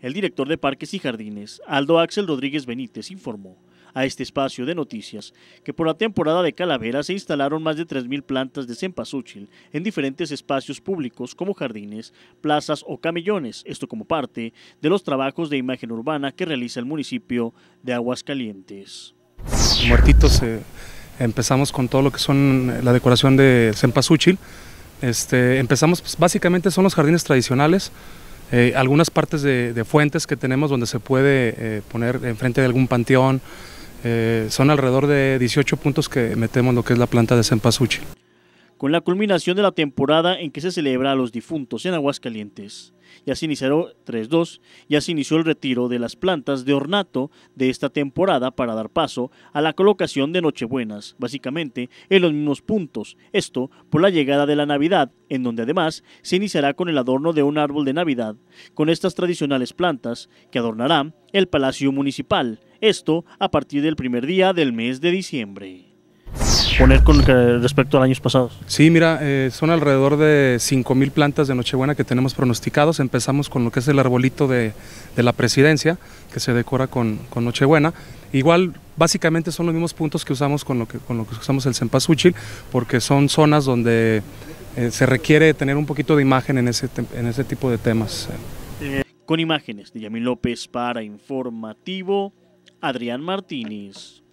El director de Parques y Jardines, Aldo Axel Rodríguez Benítez, informó a este espacio de noticias que por la temporada de calaveras se instalaron más de 3.000 plantas de cempasúchil en diferentes espacios públicos como jardines, plazas o camellones, esto como parte de los trabajos de imagen urbana que realiza el municipio de Aguascalientes. Muertitos, eh, empezamos con todo lo que son la decoración de cempasúchil. Este, empezamos, pues, básicamente son los jardines tradicionales, eh, algunas partes de, fuentes que tenemos donde se puede eh, poner enfrente de algún panteón. Eh, son alrededor de 18 puntos que metemos lo que es la planta de Cempasúchil con la culminación de la temporada en que se celebra a los difuntos en Aguascalientes. Ya se inició 3 ya se inició el retiro de las plantas de ornato de esta temporada para dar paso a la colocación de Nochebuenas, básicamente en los mismos puntos, esto por la llegada de la Navidad, en donde además se iniciará con el adorno de un árbol de Navidad, con estas tradicionales plantas que adornarán el Palacio Municipal, esto a partir del primer día del mes de diciembre poner con respecto a años pasados? Sí, mira, eh, son alrededor de 5.000 plantas de Nochebuena que tenemos pronosticados. Empezamos con lo que es el arbolito de, de la presidencia, que se decora con, con, Nochebuena. Igual, básicamente son los mismos puntos que usamos con lo que, con lo que usamos el cempasúchil, porque son zonas donde eh, se requiere tener un poquito de imagen en ese, en ese tipo de temas. Eh, con imágenes de Yamil López para Informativo, Adrián Martínez.